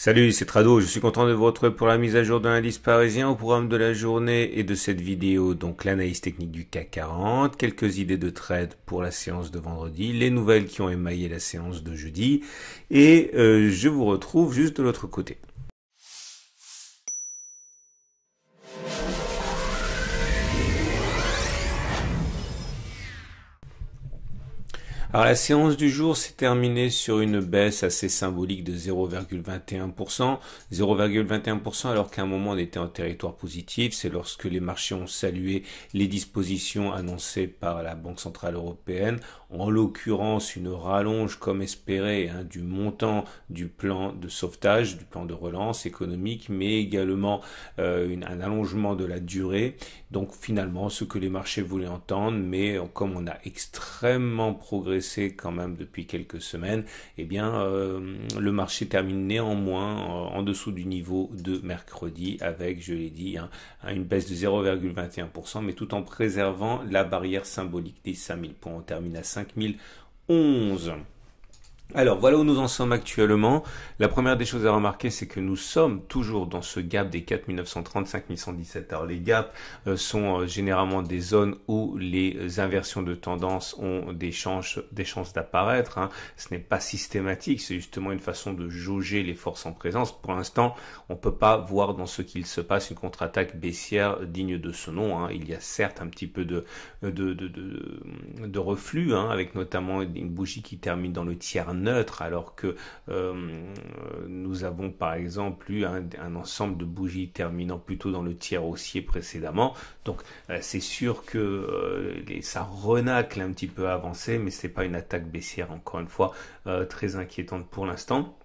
Salut, c'est Trado, je suis content de vous retrouver pour la mise à jour de l'indice parisien au programme de la journée et de cette vidéo, donc l'analyse technique du CAC 40, quelques idées de trade pour la séance de vendredi, les nouvelles qui ont émaillé la séance de jeudi, et euh, je vous retrouve juste de l'autre côté. Alors la séance du jour s'est terminée sur une baisse assez symbolique de 0,21%. 0,21% alors qu'à un moment on était en territoire positif. C'est lorsque les marchés ont salué les dispositions annoncées par la Banque Centrale Européenne. En l'occurrence une rallonge comme espéré hein, du montant du plan de sauvetage, du plan de relance économique, mais également euh, un allongement de la durée donc finalement, ce que les marchés voulaient entendre, mais comme on a extrêmement progressé quand même depuis quelques semaines, eh bien euh, le marché termine néanmoins euh, en dessous du niveau de mercredi avec, je l'ai dit, hein, hein, une baisse de 0,21%, mais tout en préservant la barrière symbolique des 5000 points. On termine à 5011. Alors voilà où nous en sommes actuellement. La première des choses à remarquer, c'est que nous sommes toujours dans ce gap des 4935 117 Alors les gaps euh, sont euh, généralement des zones où les inversions de tendance ont des chances, des chances d'apparaître. Hein. Ce n'est pas systématique, c'est justement une façon de jauger les forces en présence. Pour l'instant, on ne peut pas voir dans ce qu'il se passe une contre-attaque baissière digne de ce nom. Hein. Il y a certes un petit peu de, de, de, reflux, hein, avec notamment une bougie qui termine dans le tiers neutre, alors que euh, nous avons par exemple eu un, ensemble de bougies terminant plutôt dans le tiers haussier précédemment. Donc euh, c'est sûr que euh, ça renacle un petit peu avancé, mais ce n'est pas une attaque baissière encore une fois très inquiétante pour l'instant.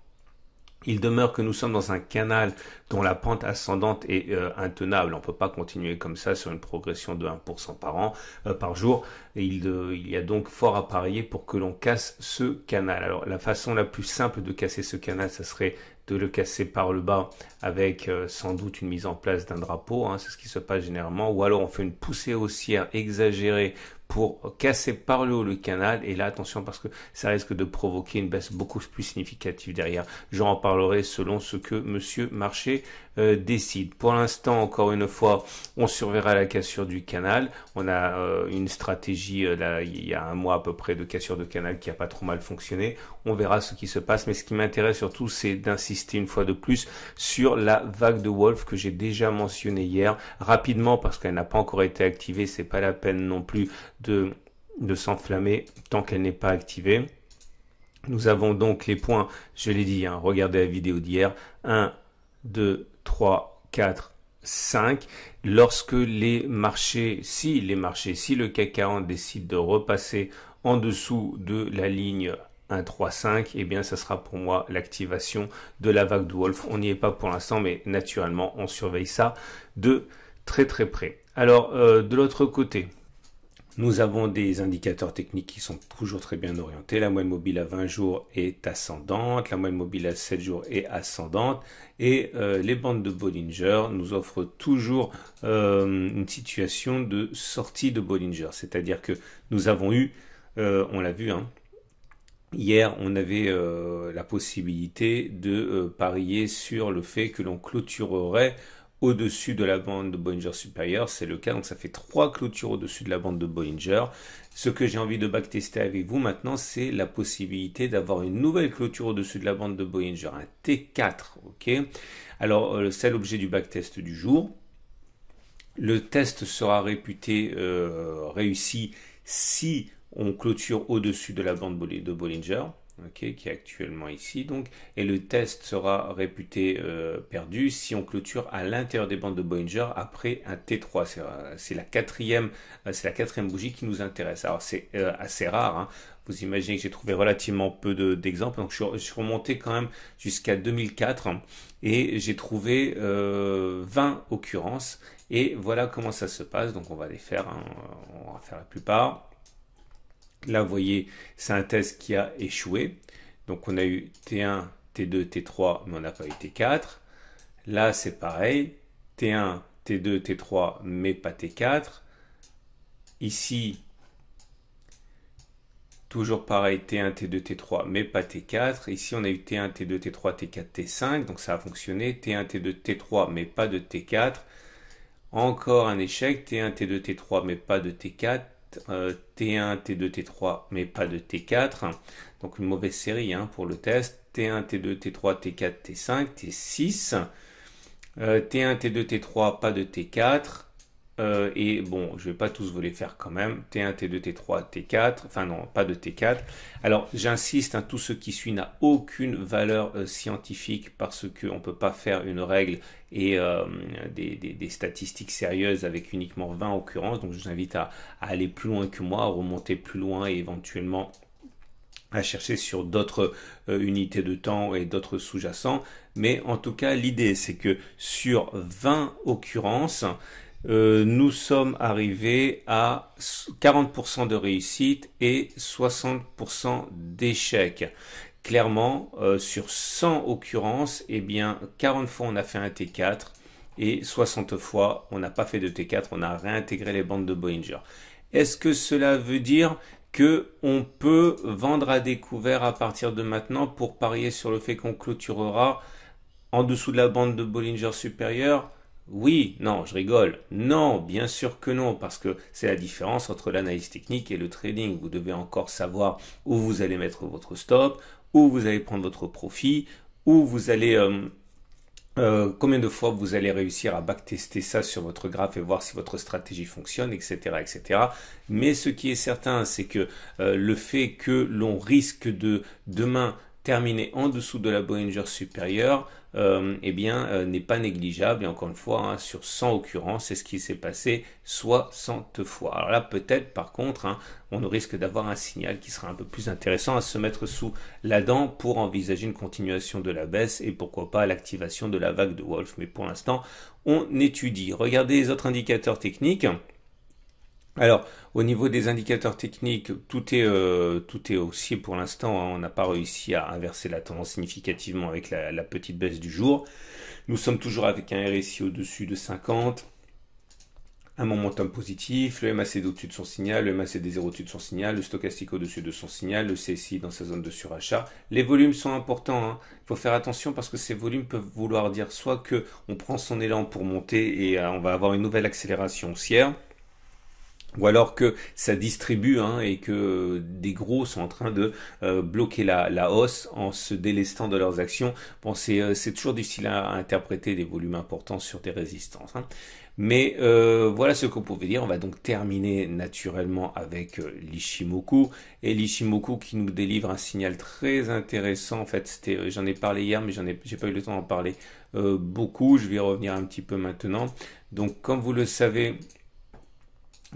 Il demeure que nous sommes dans un canal dont la pente ascendante est euh, intenable. On ne peut pas continuer comme ça sur une progression de 1% par an, euh, par jour. il, il, y a donc fort à parier pour que l'on casse ce canal. Alors la façon la plus simple de casser ce canal, ça serait de le casser par le bas avec euh, sans doute une mise en place d'un drapeau, hein, c'est ce qui se passe généralement, ou alors on fait une poussée haussière exagérée pour casser par le haut le canal. Et là, attention, parce que ça risque de provoquer une baisse beaucoup plus significative derrière. J'en parlerai selon ce que Monsieur Marché euh, décide. Pour l'instant, encore une fois, on surveillera la cassure du canal. On a euh, une stratégie, il y a un mois à peu près, de cassure de canal qui n'a pas trop mal fonctionné. On verra ce qui se passe. Mais ce qui m'intéresse surtout, c'est d'insister une fois de plus sur la vague de Wolf que j'ai déjà mentionné hier. Rapidement, parce qu'elle n'a pas encore été activée, c'est pas la peine non plus de, de s'enflammer tant qu'elle n'est pas activée. Nous avons donc les points, je l'ai dit, hein, regardez la vidéo d'hier, 1, 2, 3, 4, 5. Lorsque les marchés, si les marchés, si le CAC 40 décide de repasser en dessous de la ligne un 3, 5, et bien, ça sera pour moi l'activation de la vague de Wolf. On n'y est pas pour l'instant, mais naturellement, on surveille ça de très très près. Alors, euh, de l'autre côté, nous avons des indicateurs techniques qui sont toujours très bien orientés. La moyenne mobile à 20 jours est ascendante, la moyenne mobile à 7 jours est ascendante et euh, les bandes de Bollinger nous offrent toujours euh, une situation de sortie de Bollinger. C'est-à-dire que nous avons eu, on l'a vu, hein, Hier, on avait euh, la possibilité de euh, parier sur le fait que l'on clôturerait au-dessus de la bande de Bollinger supérieure. C'est le cas, donc ça fait trois clôtures au-dessus de la bande de Bollinger. Ce que j'ai envie de backtester avec vous maintenant, c'est la possibilité d'avoir une nouvelle clôture au-dessus de la bande de Bollinger, un T4, ok Alors, euh, c'est l'objet du backtest du jour. Le test sera réputé réussi si on clôture au-dessus de la bande de Bollinger, qui est actuellement ici, donc, et le test sera réputé euh, perdu si on clôture à l'intérieur des bandes de Bollinger après un T3. Euh, c'est la quatrième, euh, la bougie qui nous intéresse. Alors c'est assez rare. Hein. Vous imaginez que j'ai trouvé relativement peu d'exemples, donc je, suis, remonté quand même jusqu'à 2004 et j'ai trouvé 20 occurrences. Et voilà comment ça se passe. Donc on va les faire, hein. on va faire la plupart là, vous voyez, c'est un test qui a échoué. Donc, on a eu T1, T2, T3, mais on n'a pas eu T4. Là, c'est pareil. T1, T2, T3, mais pas T4. Ici, toujours pareil, T1, T2, T3, mais pas T4. Ici, on a eu T1, T2, T3, T4, T5, donc ça a fonctionné. T1, T2, T3, mais pas de T4. Encore un échec, T1, T2, T3, mais pas de T4. T1, T2, T3, mais pas de T4. Donc une mauvaise série hein, pour le test. T1, T2, T3, T4, T5, T6. T1, T2, T3, pas de T4. Euh, et bon, je vais pas tous vous les faire quand même. T1, T2, T3, T4. Enfin non, pas de T4. Alors j'insiste, hein, tout ce qui suit n'a aucune valeur euh, scientifique parce qu'on ne peut pas faire une règle et euh, des, statistiques sérieuses avec uniquement 20 occurrences. Donc je vous invite à, aller plus loin que moi, à remonter plus loin et éventuellement à chercher sur d'autres unités de temps et d'autres sous-jacents. Mais en tout cas, l'idée, c'est que sur 20 occurrences, euh, nous sommes arrivés à 40% de réussite et 60% d'échecs. Clairement, euh, sur 100 occurrences, eh bien, 40 fois on a fait un T4 et 60 fois on n'a pas fait de T4, on a réintégré les bandes de Bollinger. Est-ce que cela veut dire que on peut vendre à découvert à partir de maintenant pour parier sur le fait qu'on clôturera en dessous de la bande de Bollinger supérieure oui, non, je rigole. Non, bien sûr que non, parce que c'est la différence entre l'analyse technique et le trading. Vous devez encore savoir où vous allez mettre votre stop, où vous allez prendre votre profit, où vous allez... Euh, euh, combien de fois vous allez réussir à backtester ça sur votre graphe et voir si votre stratégie fonctionne, etc., etc. Mais ce qui est certain, c'est que euh, le fait que l'on risque de demain Terminé en dessous de la Bollinger supérieure, euh, eh bien, euh, n'est pas négligeable. Et encore une fois, hein, sur 100 occurrences, c'est ce qui s'est passé 60 fois. Alors là, peut-être, par contre, hein, on risque d'avoir un signal qui sera un peu plus intéressant à se mettre sous la dent pour envisager une continuation de la baisse et pourquoi pas l'activation de la vague de Wolf. Mais pour l'instant, on étudie. Regardez les autres indicateurs techniques. Alors, au niveau des indicateurs techniques, tout est, euh, haussier pour l'instant. Hein. On n'a pas réussi à inverser la tendance significativement avec la, petite baisse du jour. Nous sommes toujours avec un RSI au-dessus de 50, un momentum positif, le MACD au-dessus de son signal, le MACD 0 au-dessus de son signal, le stochastique au-dessus de son signal, le CSI dans sa zone de surachat. Les volumes sont importants. Hein. Il faut faire attention parce que ces volumes peuvent vouloir dire soit qu'on prend son élan pour monter et euh, on va avoir une nouvelle accélération haussière ou alors que ça distribue hein, et que des gros sont en train de euh, bloquer la, la, hausse en se délestant de leurs actions. Bon, c'est euh, toujours difficile à, interpréter des volumes importants sur des résistances. Hein. Mais euh, voilà ce qu'on pouvait dire. On va donc terminer naturellement avec l'Ishimoku. Et l'Ishimoku qui nous délivre un signal très intéressant. En fait, j'en ai parlé hier, mais j'en ai, j'ai pas eu le temps d'en parler beaucoup. Je vais revenir un petit peu maintenant. Donc, comme vous le savez,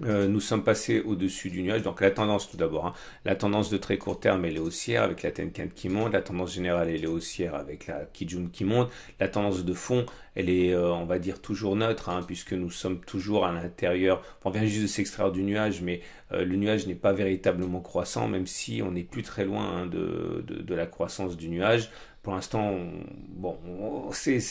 euh, nous sommes passés au-dessus du nuage. Donc la tendance tout d'abord, hein. la tendance de très court terme elle est haussière avec la Tenkan qui monte, la tendance générale elle est haussière avec la Kijun qui monte, la tendance de fond elle est euh, on va dire toujours neutre hein, puisque nous sommes toujours à l'intérieur, on vient juste de s'extraire du nuage mais euh, le nuage n'est pas véritablement croissant même si on n'est plus très loin hein, de, de, de, la croissance du nuage. Pour l'instant, bon, c'est...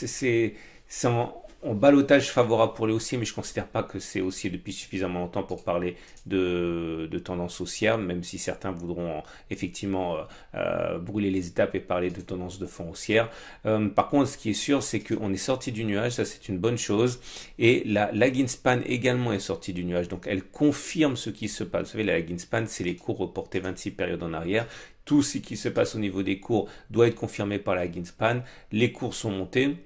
On balotage favorable pour les haussiers, mais je ne considère pas que c'est haussier depuis suffisamment longtemps pour parler de, tendance haussière, même si certains voudront euh, effectivement euh, euh, brûler les étapes et parler de tendance de fond haussière. par contre, ce qui est sûr, c'est qu'on est sorti du nuage, ça c'est une bonne chose, et la lagging span également est sortie du nuage, donc elle confirme ce qui se passe. Vous savez, la lagging span, c'est les cours reportés 26 périodes en arrière. Tout ce qui se passe au niveau des cours doit être confirmé par la lagging span. Les cours sont montés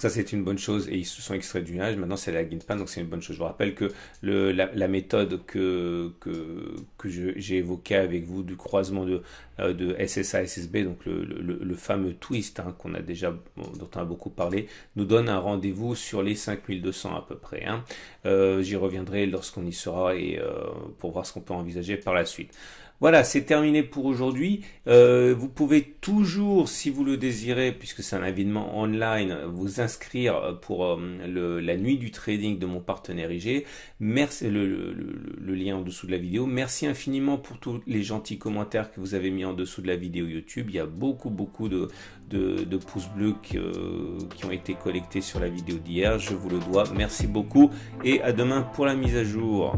ça, c'est une bonne chose et ils se sont extraits du nuage. Maintenant, c'est la Ginpan, donc c'est une bonne chose. Je vous rappelle que la, méthode que, que, j'ai évoquée avec vous du croisement de, euh, de SSA SSB, donc le, fameux twist hein, qu'on a déjà, dont on a beaucoup parlé, nous donne un rendez-vous sur les 5200 à peu près. Hein. Euh, j'y reviendrai lorsqu'on y sera et euh, pour voir ce qu'on peut envisager par la suite. Voilà, c'est terminé pour aujourd'hui. Euh, vous pouvez toujours, si vous le désirez, puisque c'est un événement online, vous inscrire pour euh, la nuit du trading de mon partenaire IG. Merci, le, le, lien en dessous de la vidéo. Merci infiniment pour tous les gentils commentaires que vous avez mis en dessous de la vidéo YouTube. Il y a beaucoup, beaucoup de, pouces bleus qui ont été collectés sur la vidéo d'hier. Je vous le dois. Merci beaucoup et à demain pour la mise à jour.